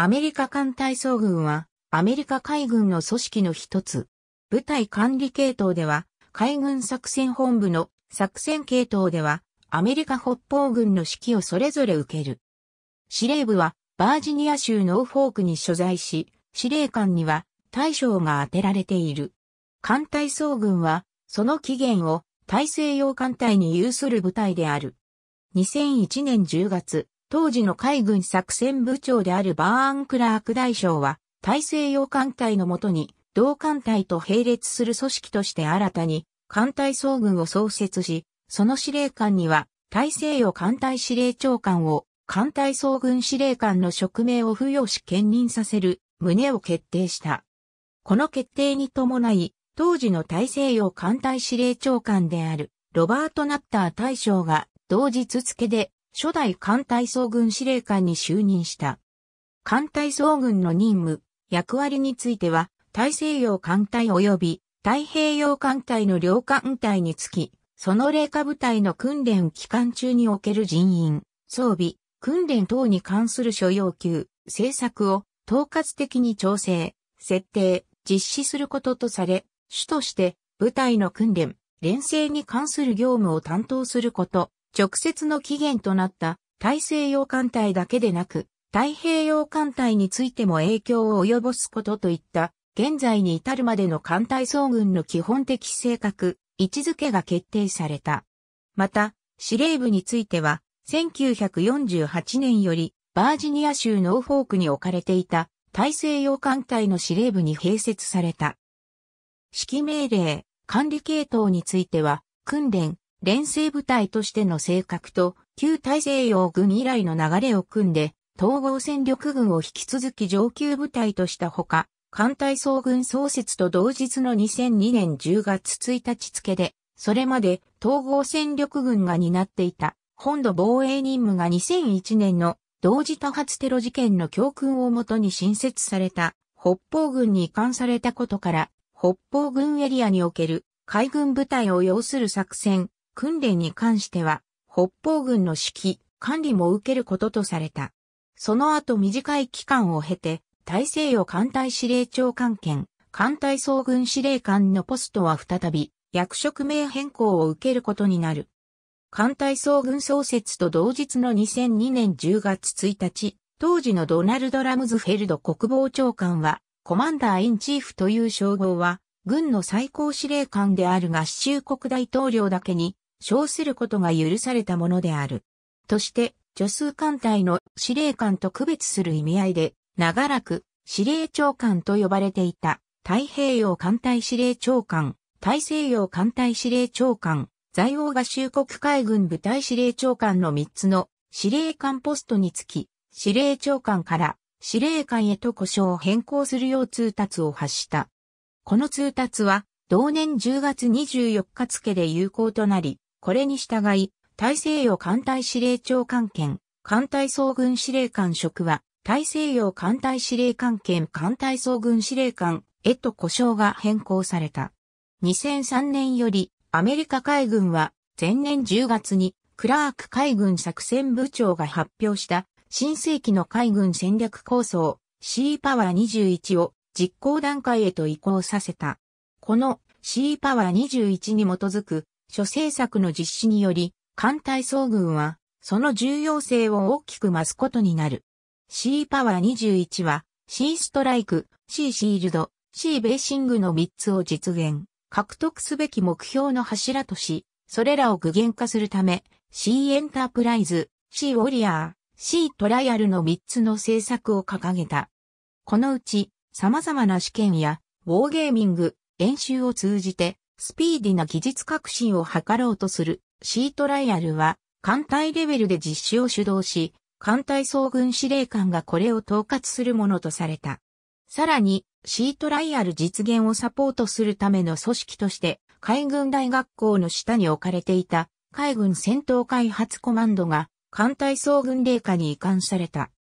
アメリカ艦隊総軍は、アメリカ海軍の組織の一つ。部隊管理系統では、海軍作戦本部の作戦系統では、アメリカ北方軍の指揮をそれぞれ受ける。司令部は、バージニア州ノーフォークに所在し、司令官には大将が当てられている。艦隊総軍は、その起源を大西洋艦隊に有する部隊である。2001年10月、当時の海軍作戦部長であるバーン・クラーク大将は、大西洋艦隊のもとに、同艦隊と並列する組織として新たに、艦隊総軍を創設し、その司令官には、大西洋艦隊司令長官を、艦隊総軍司令官の職名を付与し兼任させる、旨を決定した。この決定に伴い、当時の大西洋艦隊司令長官である、ロバート・ナッター大将が、同日付で、初代艦隊総軍司令官に就任した。艦隊総軍の任務、役割については、大西洋艦隊及び太平洋艦隊の両艦隊につき、その霊下部隊の訓練期間中における人員、装備、訓練等に関する所要求、政策を統括的に調整、設定、実施することとされ、主として部隊の訓練、連成に関する業務を担当すること、直接の起源となった大西洋艦隊だけでなく、太平洋艦隊についても影響を及ぼすことといった、現在に至るまでの艦隊総軍の基本的性格、位置づけが決定された。また、司令部については、1948年より、バージニア州ノーフォークに置かれていた、大西洋艦隊の司令部に併設された。指揮命令、管理系統については、訓練、連成部隊としての性格と、旧大西洋軍以来の流れを組んで、統合戦力軍を引き続き上級部隊としたほか、艦隊総軍創設と同日の2002年10月1日付で、それまで統合戦力軍が担っていた本土防衛任務が2001年の同時多発テロ事件の教訓をもとに新設された北方軍に移管されたことから、北方軍エリアにおける海軍部隊を要する作戦、訓練に関しては、北方軍の指揮、管理も受けることとされた。その後短い期間を経て、大西洋艦隊司令長官兼、艦隊総軍司令官のポストは再び、役職名変更を受けることになる。艦隊総軍創設と同日の2002年10月1日、当時のドナルド・ラムズフェルド国防長官は、コマンダー・インチーフという称号は、軍の最高司令官である合衆国大統領だけに称することが許されたものである。として、助数艦隊の司令官と区別する意味合いで、長らく司令長官と呼ばれていた太平洋艦隊司令長官、大西洋艦隊司令長官、在欧合衆国海軍部隊司令長官の3つの司令官ポストにつき、司令長官から司令官へと故障を変更するよう通達を発した。この通達は、同年10月24日付で有効となり、これに従い、大西洋艦隊司令長官権、艦隊総軍司令官職は、大西洋艦隊司令官兼艦隊総軍司令官へと呼称が変更された。2003年より、アメリカ海軍は、前年10月に、クラーク海軍作戦部長が発表した新世紀の海軍戦略構想シーパワー21を実行段階へと移行させた。このシーパワー21に基づく諸政策の実施により、艦隊総軍は、その重要性を大きく増すことになる。C パワー21は、C ストライク、C シールド、C ベーシングの3つを実現、獲得すべき目標の柱とし、それらを具現化するため、C エンタープライズ、C ウォリアー、C トライアルの3つの政策を掲げた。このうち、様々な試験や、ウォーゲーミング、演習を通じて、スピーディな技術革新を図ろうとするシートライアルは、艦隊レベルで実施を主導し、艦隊総軍司令官がこれを統括するものとされた。さらに、シートライアル実現をサポートするための組織として、海軍大学校の下に置かれていた、海軍戦闘開発コマンドが、艦隊総軍令下に移管された。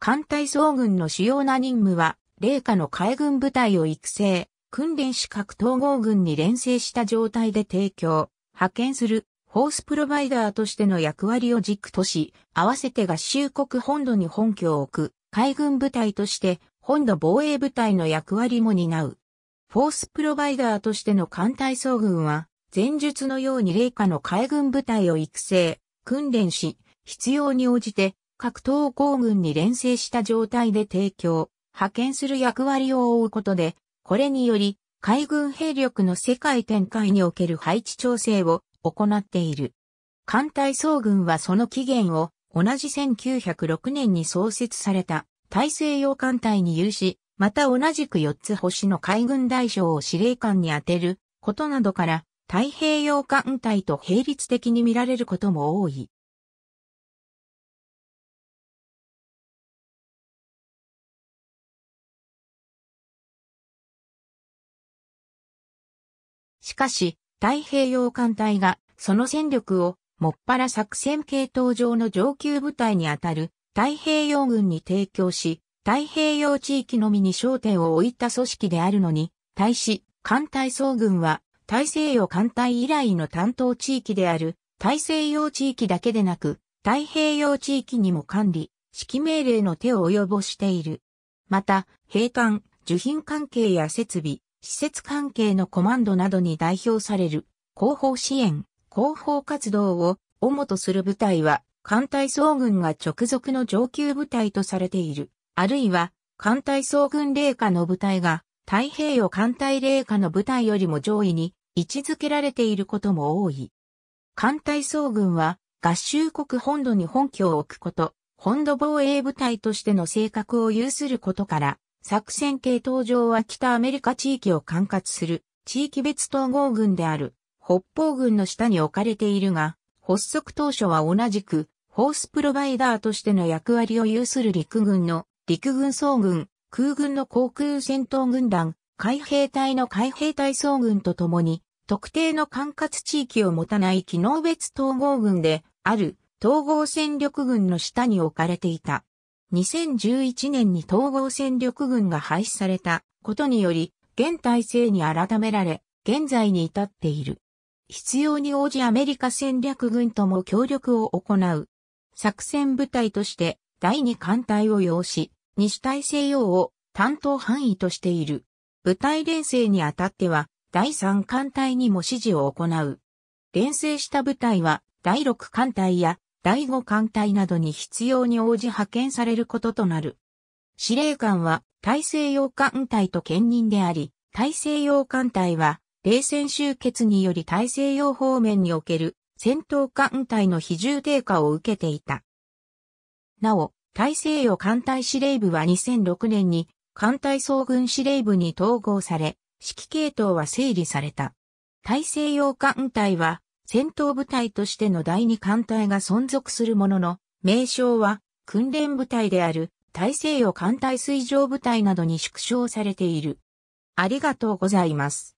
艦隊総軍の主要な任務は、令下の海軍部隊を育成、訓練士格統合軍に連成した状態で提供、派遣する、ホースプロバイダーとしての役割を軸とし、合わせて合衆国本土に本拠を置く、海軍部隊として、本土防衛部隊の役割も担う。フォースプロバイダーとしての艦隊総軍は、前述のように霊下の海軍部隊を育成、訓練し、必要に応じて、各統合軍に連成した状態で提供、派遣する役割を負うことで、これにより、海軍兵力の世界展開における配置調整を行っている。艦隊総軍はその起源を同じ1906年に創設された大西洋艦隊に有し、また同じく4つ星の海軍大将を司令官に充てることなどから太平洋艦隊と並立的に見られることも多い。しかし、太平洋艦隊がその戦力をもっぱら作戦系統上の上級部隊にあたる太平洋軍に提供し、太平洋地域のみに焦点を置いた組織であるのに、対し、艦隊総軍は大西洋艦隊以来の担当地域である大西洋地域だけでなく、太平洋地域にも管理、指揮命令の手を及ぼしている。また、兵艦、受品関係や設備、施設関係のコマンドなどに代表される広報支援、広報活動を主とする部隊は、艦隊総軍が直属の上級部隊とされている、あるいは艦隊総軍霊下の部隊が太平洋艦隊霊下の部隊よりも上位に位置づけられていることも多い。艦隊総軍は合衆国本土に本拠を置くこと、本土防衛部隊としての性格を有することから、作戦系統上は北アメリカ地域を管轄する地域別統合軍である北方軍の下に置かれているが、発足当初は同じくホースプロバイダーとしての役割を有する陸軍の陸軍総軍、空軍の航空戦闘軍団、海兵隊の海兵隊総軍とともに、特定の管轄地域を持たない機能別統合軍である統合戦力軍の下に置かれていた。2011年に統合戦力軍が廃止されたことにより、現体制に改められ、現在に至っている。必要に応じアメリカ戦略軍とも協力を行う。作戦部隊として第2艦隊を要し、西大西洋を担当範囲としている。部隊連成にあたっては、第3艦隊にも指示を行う。連成した部隊は、第6艦隊や第五艦隊などに必要に応じ派遣されることとなる。司令官は大西洋艦隊と兼任であり、大西洋艦隊は冷戦終結により大西洋方面における戦闘艦隊の比重低下を受けていた。なお、大西洋艦隊司令部は2006年に艦隊総軍司令部に統合され、指揮系統は整理された。大西洋艦隊は戦闘部隊としての第二艦隊が存続するものの、名称は訓練部隊である大西洋艦隊水上部隊などに縮小されている。ありがとうございます。